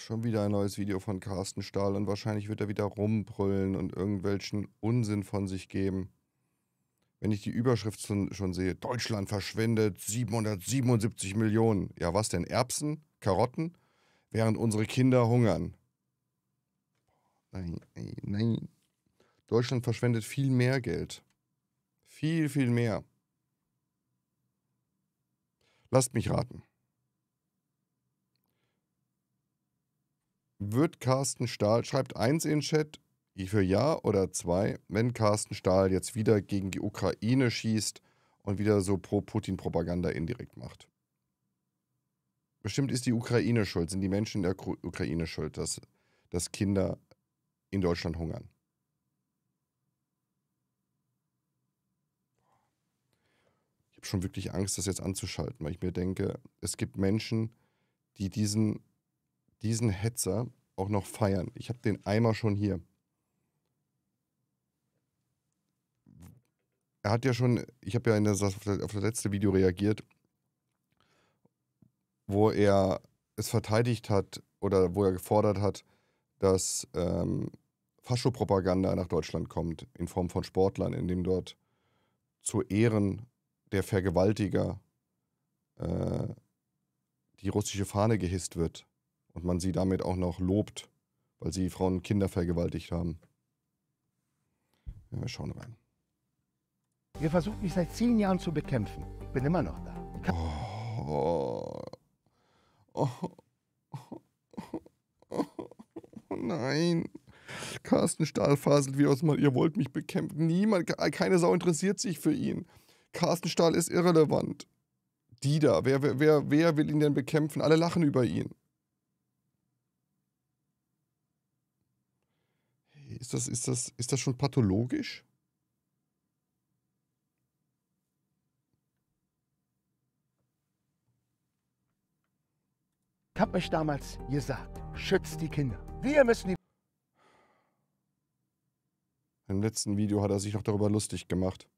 schon wieder ein neues Video von Carsten Stahl und wahrscheinlich wird er wieder rumbrüllen und irgendwelchen Unsinn von sich geben. Wenn ich die Überschrift schon, sehe, Deutschland verschwendet 777 Millionen. Ja, was denn? Erbsen? Karotten? Während unsere Kinder hungern. Nein, nein, nein. Deutschland verschwendet viel mehr Geld. Viel, viel mehr. Lasst mich raten. Wird Carsten Stahl, schreibt eins in den Chat, ich für ja oder zwei, wenn Carsten Stahl jetzt wieder gegen die Ukraine schießt und wieder so Pro-Putin-Propaganda indirekt macht. Bestimmt ist die Ukraine schuld, sind die Menschen in der Ukraine schuld, dass, dass Kinder in Deutschland hungern. Ich habe schon wirklich Angst, das jetzt anzuschalten, weil ich mir denke, es gibt Menschen, die diesen diesen Hetzer auch noch feiern. Ich habe den Eimer schon hier. Er hat ja schon, ich habe ja in der, auf, das letzte Video reagiert, wo er es verteidigt hat oder wo er gefordert hat, dass ähm, Faschopropaganda nach Deutschland kommt, in Form von Sportlern, indem dort zu Ehren der Vergewaltiger äh, die russische Fahne gehisst wird und man sie damit auch noch lobt, weil sie Frauen und Kinder vergewaltigt haben. Ja, wir schauen rein. Ihr versucht mich seit zehn Jahren zu bekämpfen. bin immer noch da. Oh. Oh. Oh. oh. nein. Carsten Stahl faselt wie aus mal, ihr wollt mich bekämpfen. Niemand, keine Sau interessiert sich für ihn. Carsten Stahl ist irrelevant. Dieter, wer, wer, wer will ihn denn bekämpfen? Alle lachen über ihn. Ist das, ist das, ist das schon pathologisch? Ich habe mich damals gesagt, schützt die Kinder. Wir müssen die... Im letzten Video hat er sich noch darüber lustig gemacht.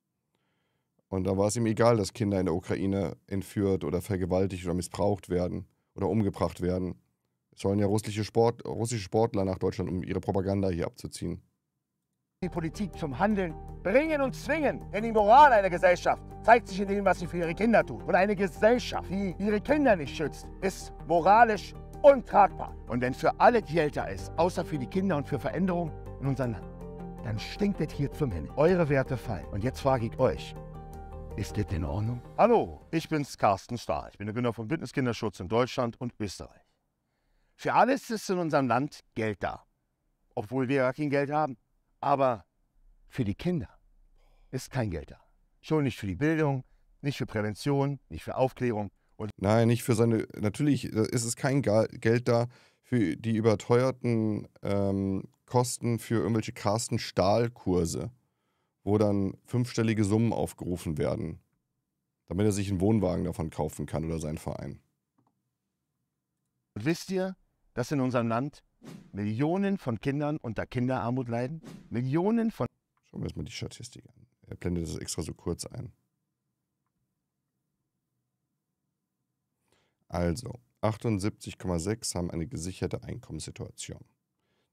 Und da war es ihm egal, dass Kinder in der Ukraine entführt oder vergewaltigt oder missbraucht werden oder umgebracht werden sollen ja russische, Sport, russische Sportler nach Deutschland, um ihre Propaganda hier abzuziehen. Die Politik zum Handeln bringen und zwingen, denn die Moral einer Gesellschaft zeigt sich in dem, was sie für ihre Kinder tut. Und eine Gesellschaft, die ihre Kinder nicht schützt, ist moralisch untragbar. Und wenn für alle die älter ist, außer für die Kinder und für Veränderung in unserem Land, dann stinkt es hier zum Himmel. Eure Werte fallen. Und jetzt frage ich euch, ist das in Ordnung? Hallo, ich bin's Carsten Stahl. Ich bin der Gründer von Bündniskinderschutz in Deutschland und Österreich. Für alles ist in unserem Land Geld da, obwohl wir gar kein Geld haben. Aber für die Kinder ist kein Geld da. Schon nicht für die Bildung, nicht für Prävention, nicht für Aufklärung. Und Nein, nicht für seine. Natürlich ist es kein Geld da für die überteuerten ähm, Kosten für irgendwelche Carsten Stahl-Kurse, wo dann fünfstellige Summen aufgerufen werden, damit er sich einen Wohnwagen davon kaufen kann oder seinen Verein. Und wisst ihr, dass in unserem Land Millionen von Kindern unter Kinderarmut leiden? Millionen von. Schauen wir uns mal die Statistik an. Er blendet das extra so kurz ein. Also, 78,6 haben eine gesicherte Einkommenssituation.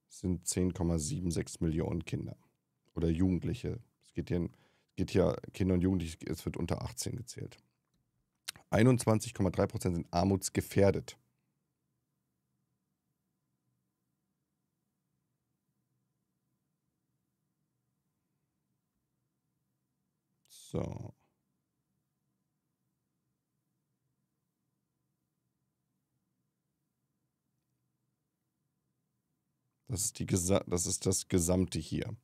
Das sind 10,76 Millionen Kinder oder Jugendliche. Es geht hier, geht hier Kinder und Jugendliche, es wird unter 18 gezählt. 21,3 sind armutsgefährdet. So. Das ist, die Gesa das ist das Gesamte hier.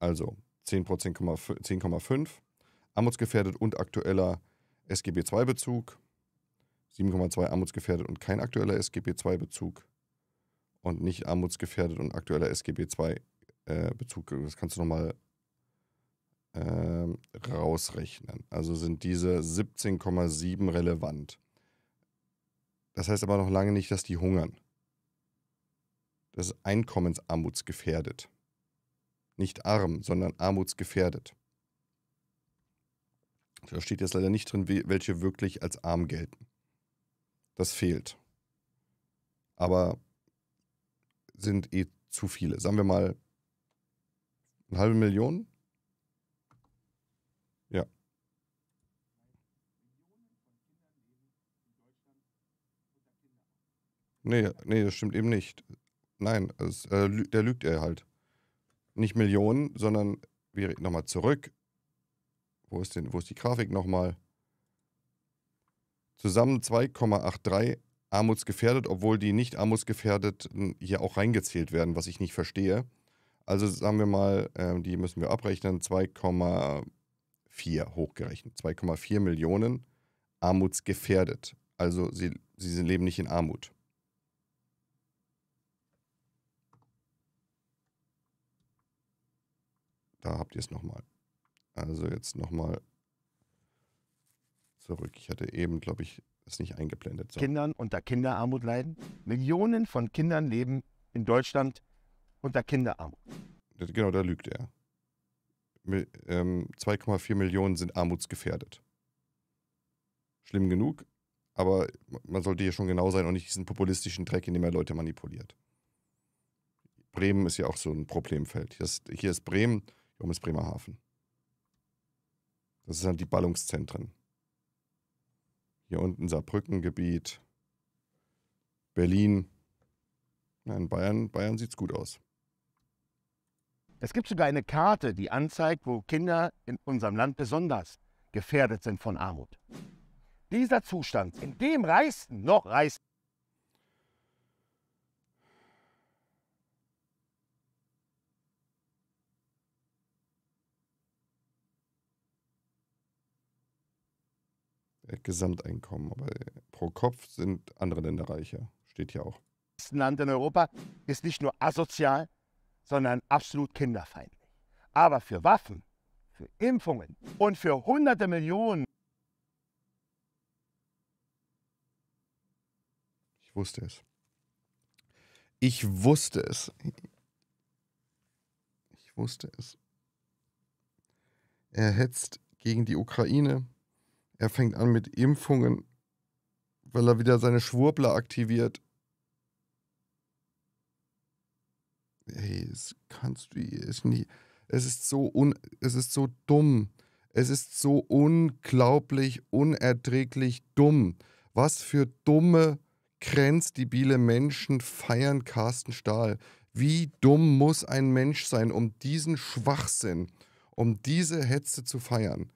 Also 10,5, 10,5 armutsgefährdet und aktueller SGB II-Bezug, 7,2 armutsgefährdet und kein aktueller SGB II-Bezug und nicht armutsgefährdet und aktueller SGB II-Bezug. Äh, das kannst du nochmal ähm, rausrechnen. Also sind diese 17,7 relevant. Das heißt aber noch lange nicht, dass die hungern. Das ist einkommensarmutsgefährdet. Nicht arm, sondern armutsgefährdet. Da steht jetzt leider nicht drin, welche wirklich als arm gelten. Das fehlt. Aber sind eh zu viele. Sagen wir mal eine halbe Million Nee, nee, das stimmt eben nicht. Nein, es, äh, lü der lügt er halt. Nicht Millionen, sondern wir reden nochmal zurück. Wo ist denn, wo ist die Grafik nochmal? Zusammen 2,83 armutsgefährdet, obwohl die nicht armutsgefährdeten hier auch reingezählt werden, was ich nicht verstehe. Also sagen wir mal, äh, die müssen wir abrechnen, 2,4 hochgerechnet, 2,4 Millionen armutsgefährdet. Also sie, sie leben nicht in Armut. Da habt ihr es nochmal. Also jetzt nochmal zurück. Ich hatte eben, glaube ich, es nicht eingeblendet. So. Kindern unter Kinderarmut leiden. Millionen von Kindern leben in Deutschland unter Kinderarmut. Genau, da lügt er. 2,4 ähm, Millionen sind armutsgefährdet. Schlimm genug, aber man sollte hier schon genau sein und nicht diesen populistischen Dreck, in dem er Leute manipuliert. Bremen ist ja auch so ein Problemfeld. Hier hier ist Bremen Jomis Bremerhaven. Das sind halt die Ballungszentren. Hier unten Saarbrückengebiet, Berlin. In Bayern, Bayern sieht es gut aus. Es gibt sogar eine Karte, die anzeigt, wo Kinder in unserem Land besonders gefährdet sind von Armut. Dieser Zustand, in dem reisten noch reisten. Äh, Gesamteinkommen. Aber äh, pro Kopf sind andere Länder reicher, steht hier auch. Das Land in Europa ist nicht nur asozial, sondern absolut kinderfeindlich. Aber für Waffen, für Impfungen und für hunderte Millionen. Ich wusste es. Ich wusste es. Ich wusste es. Er hetzt gegen die Ukraine, er fängt an mit Impfungen, weil er wieder seine Schwurbler aktiviert. Hey, es kannst du es nicht. Es ist so un, es ist so dumm. Es ist so unglaublich, unerträglich dumm. Was für dumme, grenzdibile Menschen feiern Carsten Stahl. Wie dumm muss ein Mensch sein, um diesen Schwachsinn, um diese Hetze zu feiern?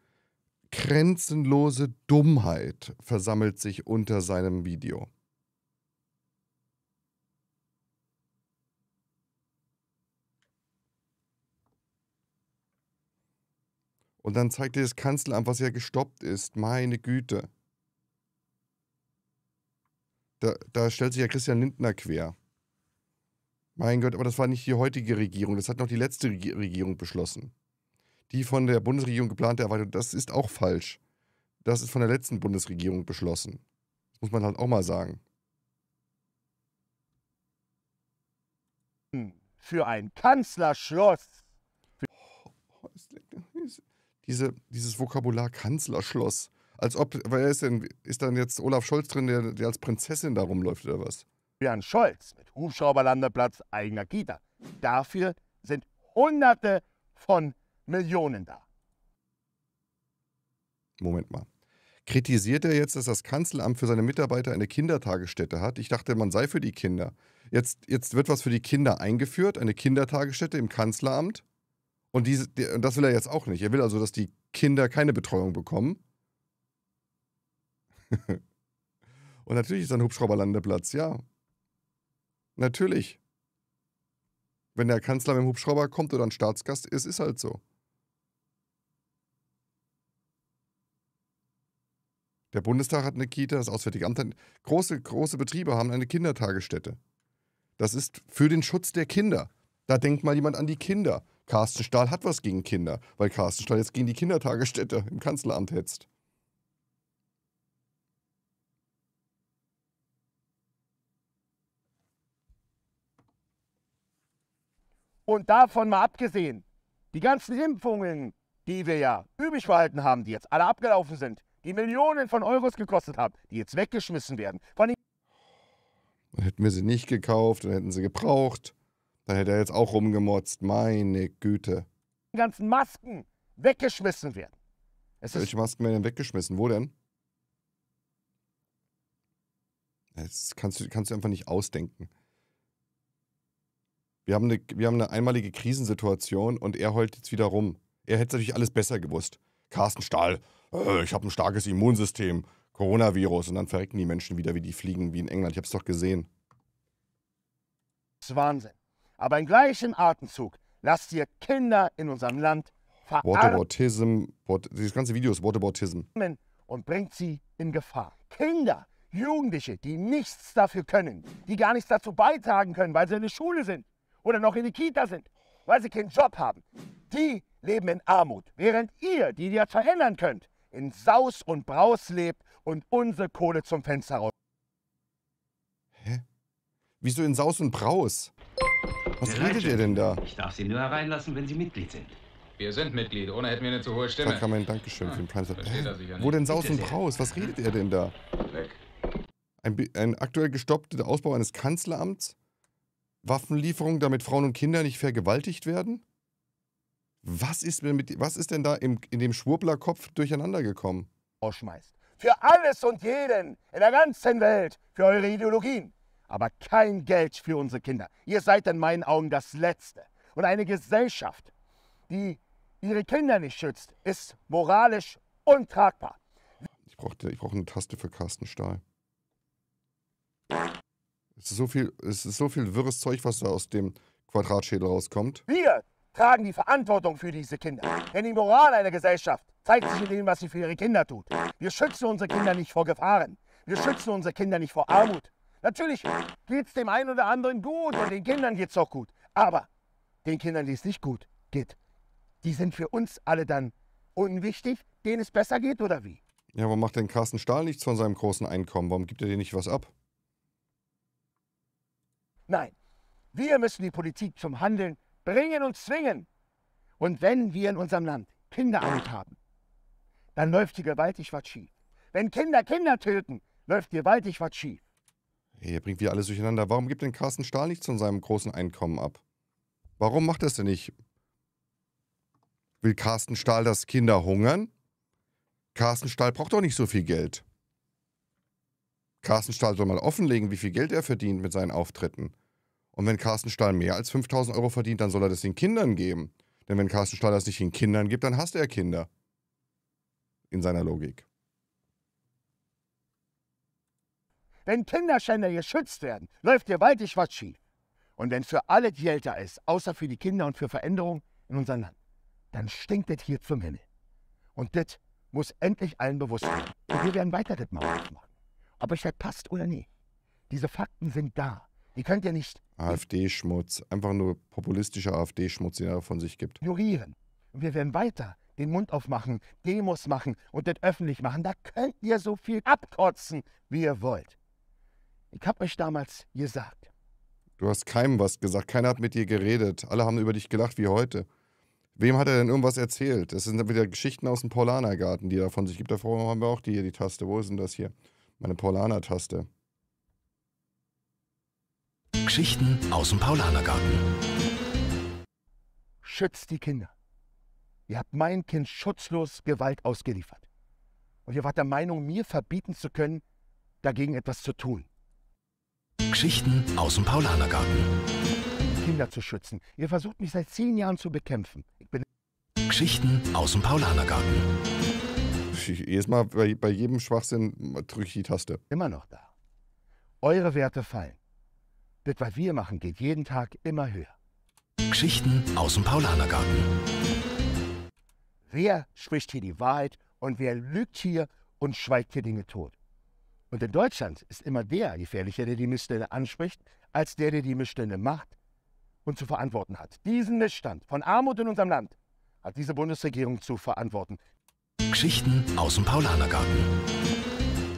grenzenlose Dummheit versammelt sich unter seinem Video. Und dann zeigt dir das Kanzleramt, was ja gestoppt ist. Meine Güte. Da, da, stellt sich ja Christian Lindner quer. Mein Gott, aber das war nicht die heutige Regierung. Das hat noch die letzte Regierung beschlossen die von der Bundesregierung geplante Erweiterung, das ist auch falsch. Das ist von der letzten Bundesregierung beschlossen. Das muss man halt auch mal sagen. Für ein Kanzlerschloss. Oh, diese, dieses Vokabular Kanzlerschloss. Als ob, wer ist denn, ist dann jetzt Olaf Scholz drin, der, der als Prinzessin da rumläuft oder was? Jan Scholz mit Hubschrauberlandeplatz, eigener Kita. Dafür sind hunderte von Millionen da. Moment mal. Kritisiert er jetzt, dass das Kanzleramt für seine Mitarbeiter eine Kindertagesstätte hat? Ich dachte, man sei für die Kinder. Jetzt, jetzt wird was für die Kinder eingeführt, eine Kindertagesstätte im Kanzleramt. Und diese, das will er jetzt auch nicht. Er will also, dass die Kinder keine Betreuung bekommen. Und natürlich ist ein Hubschrauberlandeplatz, ja. Natürlich. Wenn der Kanzler mit dem Hubschrauber kommt oder ein Staatsgast ist, ist halt so. Der Bundestag hat eine Kita, das Auswärtige Amt hat. Große, große Betriebe haben eine Kindertagesstätte. Das ist für den Schutz der Kinder. Da denkt mal jemand an die Kinder. Carsten Stahl hat was gegen Kinder, weil Carsten Stahl jetzt gegen die Kindertagesstätte im Kanzleramt hetzt. Und davon mal abgesehen, die ganzen Impfungen, die wir ja übrig verhalten haben, die jetzt alle abgelaufen sind, die Millionen von Euros gekostet haben, die jetzt weggeschmissen werden. Von dann hätten wir sie nicht gekauft, dann hätten sie gebraucht. Dann hätte er jetzt auch rumgemotzt. Meine Güte. Die ganzen Masken weggeschmissen werden. Es Welche Masken werden denn weggeschmissen? Wo denn? Das kannst du, kannst du einfach nicht ausdenken. Wir haben, eine, wir haben eine einmalige Krisensituation und er heult jetzt wieder rum. Er hätte natürlich alles besser gewusst. Carsten Stahl, äh, ich habe ein starkes Immunsystem, Coronavirus und dann verrecken die Menschen wieder wie die Fliegen, wie in England. Ich habe es doch gesehen. Das ist Wahnsinn. Aber im gleichen Atemzug lasst ihr Kinder in unserem Land verarmen. what, dieses ganze Video ist Whataboutism. Und bringt sie in Gefahr. Kinder, Jugendliche, die nichts dafür können, die gar nichts dazu beitragen können, weil sie in der Schule sind oder noch in der Kita sind, weil sie keinen Job haben. Die leben in Armut, während ihr, die ihr verändern könnt, in Saus und Braus lebt und unsere Kohle zum Fenster raus. Hä? Wieso in Saus und Braus? Was Der redet ihr denn da? Ich darf Sie nur hereinlassen, wenn Sie Mitglied sind. Wir sind Mitglied, ohne hätten wir eine zu hohe Stimme. Da kann man Dankeschön für den Prime Sub. Wo denn Saus und Braus? Was redet ihr denn da? Weg. Ein, ein aktuell gestoppter Ausbau eines Kanzleramts? Waffenlieferung, damit Frauen und Kinder nicht vergewaltigt werden? Was ist denn, mit, was ist denn da im, in dem Schwurblerkopf durcheinander gekommen? Ausschmeißt. Oh, für alles und jeden in der ganzen Welt, für eure Ideologien. Aber kein Geld für unsere Kinder. Ihr seid in meinen Augen das Letzte. Und eine Gesellschaft, die ihre Kinder nicht schützt, ist moralisch untragbar. Ich brauche ich brauch eine Taste für Carsten Stahl. Es ist so viel, es ist so viel wirres Zeug, was da aus dem Quadratschädel rauskommt. Wir tragen die Verantwortung für diese Kinder. Denn die Moral einer Gesellschaft zeigt sich in dem, was sie für ihre Kinder tut. Wir schützen unsere Kinder nicht vor Gefahren. Wir schützen unsere Kinder nicht vor Armut. Natürlich geht es dem einen oder anderen gut und den Kindern geht es auch gut. Aber den Kindern, die es nicht gut geht, die sind für uns alle dann unwichtig, denen es besser geht oder wie? Ja, warum macht denn Carsten Stahl nichts von seinem großen Einkommen? Warum gibt er dir nicht was ab? Nein, wir müssen die Politik zum Handeln bringen und zwingen. Und wenn wir in unserem Land Kinderarmut haben, dann läuft hier gewaltig was schief. Wenn Kinder Kinder töten, läuft gewaltig was schief. Hier bringt wir alles durcheinander. Warum gibt denn Carsten Stahl nichts von seinem großen Einkommen ab? Warum macht das denn nicht? Will Carsten Stahl, dass Kinder hungern? Carsten Stahl braucht doch nicht so viel Geld. Carsten Stahl soll mal offenlegen, wie viel Geld er verdient mit seinen Auftritten. Und wenn Carsten Stahl mehr als 5000 Euro verdient, dann soll er das den Kindern geben. Denn wenn Carsten Stahl das nicht den Kindern gibt, dann hasst er Kinder. In seiner Logik. Wenn Kinderschänder geschützt werden, läuft gewaltig was schief. Und wenn für alle die älter ist, außer für die Kinder und für Veränderungen in unserem Land, dann stinkt das hier zum Himmel. Und das muss endlich allen bewusst sein. Und wir werden weiter das mal machen. Ob euch das passt oder nicht. Diese Fakten sind da. Die könnt ihr nicht. AfD-Schmutz, einfach nur populistischer AfD-Schmutz, den er von sich gibt. Ignorieren. Und wir werden weiter den Mund aufmachen, Demos machen und das öffentlich machen. Da könnt ihr so viel abkotzen, wie ihr wollt. Ich habe euch damals gesagt. Du hast keinem was gesagt. Keiner hat mit dir geredet. Alle haben über dich gelacht wie heute. Wem hat er denn irgendwas erzählt? Das sind wieder Geschichten aus dem Paulanergarten, die er von sich gibt. Da vorne haben wir auch die hier, die Taste. Wo ist denn das hier? meine Paulaner-Taste. Geschichten aus dem Paulanergarten. Schützt die Kinder. Ihr habt mein Kind schutzlos Gewalt ausgeliefert. Und ihr wart der Meinung, mir verbieten zu können, dagegen etwas zu tun. Geschichten aus dem Paulanergarten. Kinder zu schützen. Ihr versucht mich seit zehn Jahren zu bekämpfen. Geschichten aus dem Paulanergarten ich, jedes Mal bei, bei jedem Schwachsinn drücke ich die Taste. Immer noch da. Eure Werte fallen. Das, was wir machen, geht jeden Tag immer höher. Geschichten aus dem Paulanergarten. Wer spricht hier die Wahrheit und wer lügt hier und schweigt hier Dinge tot? Und in Deutschland ist immer der gefährlicher, der die Missstände anspricht, als der, der die Missstände macht und zu verantworten hat. Diesen Missstand von Armut in unserem Land hat diese Bundesregierung zu verantworten. Geschichten aus dem Paulanergarten.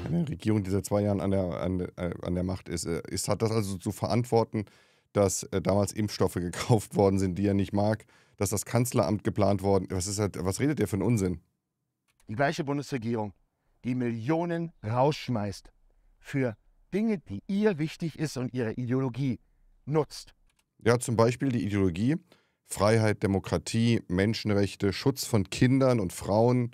Eine Regierung, die seit zwei Jahren an der, an, äh, an der Macht ist, äh, ist, hat das also zu verantworten, dass äh, damals Impfstoffe gekauft worden sind, die er nicht mag, dass das Kanzleramt geplant worden was ist. Halt, was redet ihr für einen Unsinn? Die gleiche Bundesregierung, die Millionen rausschmeißt für Dinge, die ihr wichtig ist und ihre Ideologie nutzt. Ja, zum Beispiel die Ideologie Freiheit, Demokratie, Menschenrechte, Schutz von Kindern und Frauen,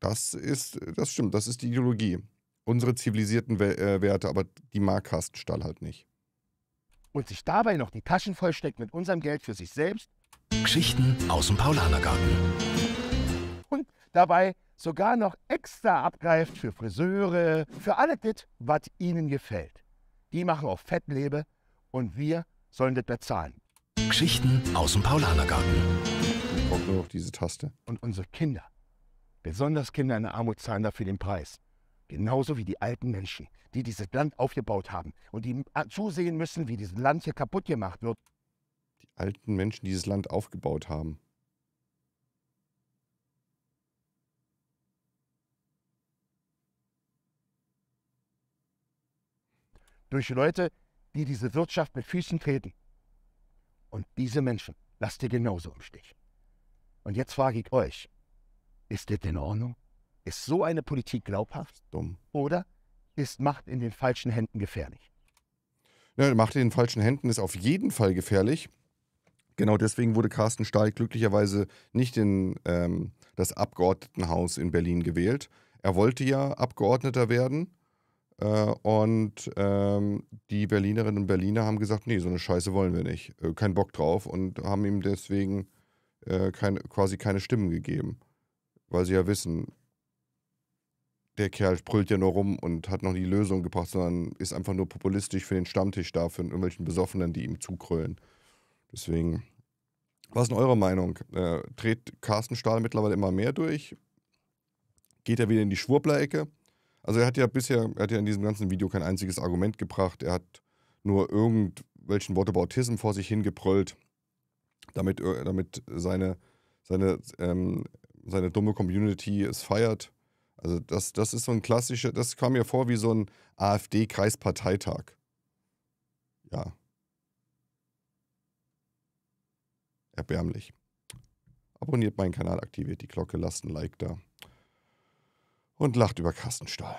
das ist, äh, das stimmt, das ist die Ideologie. Unsere zivilisierten äh, Werte, aber die Mark Stall halt nicht. Und sich dabei noch die Taschen vollsteckt mit unserem Geld für sich selbst. Geschichten aus dem Paulanergarten. Und dabei sogar noch extra abgreift für Friseure, für alles das, was ihnen gefällt. Die machen auf Fettlebe und wir sollen das bezahlen. Geschichten aus dem Paulanergarten. Braucht nur noch diese Taste. Und unsere Kinder. Besonders Kinder in der Armut zahlen dafür den Preis. Genauso wie die alten Menschen, die dieses Land aufgebaut haben und die zusehen müssen, wie dieses Land hier kaputt gemacht wird. Die alten Menschen, die dieses Land aufgebaut haben. Durch Leute, die diese Wirtschaft mit Füßen treten. Und diese Menschen lasst ihr genauso im Stich. Und jetzt frage ich euch, ist das in Ordnung? Ist so eine Politik glaubhaft? Dumm. Oder ist Macht in den falschen Händen gefährlich? Ja, Macht in den falschen Händen ist auf jeden Fall gefährlich. Genau deswegen wurde Carsten Stahl glücklicherweise nicht in ähm, das Abgeordnetenhaus in Berlin gewählt. Er wollte ja Abgeordneter werden. Äh, und ähm, die Berlinerinnen und Berliner haben gesagt, nee, so eine Scheiße wollen wir nicht. Äh, kein Bock drauf und haben ihm deswegen äh, keine, quasi keine Stimmen gegeben weil sie ja wissen, der Kerl brüllt ja nur rum und hat noch nie Lösung gebracht, sondern ist einfach nur populistisch für den Stammtisch da, für irgendwelchen Besoffenen, die ihm zukrölen. Deswegen, was ist denn eure Meinung? Äh, dreht Carsten Stahl mittlerweile immer mehr durch? Geht er wieder in die Schwurbler-Ecke? Also er hat ja bisher, er hat ja in diesem ganzen Video kein einziges Argument gebracht. Er hat nur irgendwelchen Wortebautism vor sich hingebrüllt, damit, äh, damit seine, seine ähm, seine dumme Community es feiert. Also das, das ist so ein klassischer, das kam mir vor wie so ein AfD-Kreisparteitag. Ja. Erbärmlich. Abonniert meinen Kanal, aktiviert die Glocke, lasst ein Like da und lacht über Kassenstall.